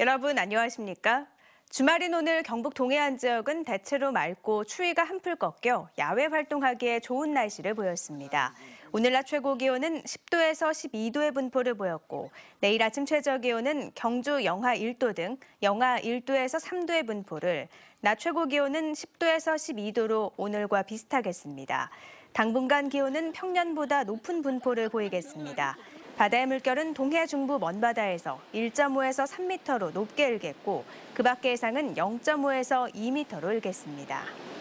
여러분 안녕하십니까? 주말인 오늘 경북 동해안 지역은 대체로 맑고 추위가 한풀 꺾여 야외 활동하기에 좋은 날씨를 보였습니다. 오늘 낮 최고 기온은 10도에서 12도의 분포를 보였고 내일 아침 최저 기온은 경주 영하 1도 등 영하 1도에서 3도의 분포를 낮 최고 기온은 10도에서 12도로 오늘과 비슷하겠습니다. 당분간 기온은 평년보다 높은 분포를 보이겠습니다. 바다의 물결은 동해 중부 먼바다에서 1.5에서 3m로 높게 일겠고 그 밖의 해상은 0.5에서 2m로 일겠습니다.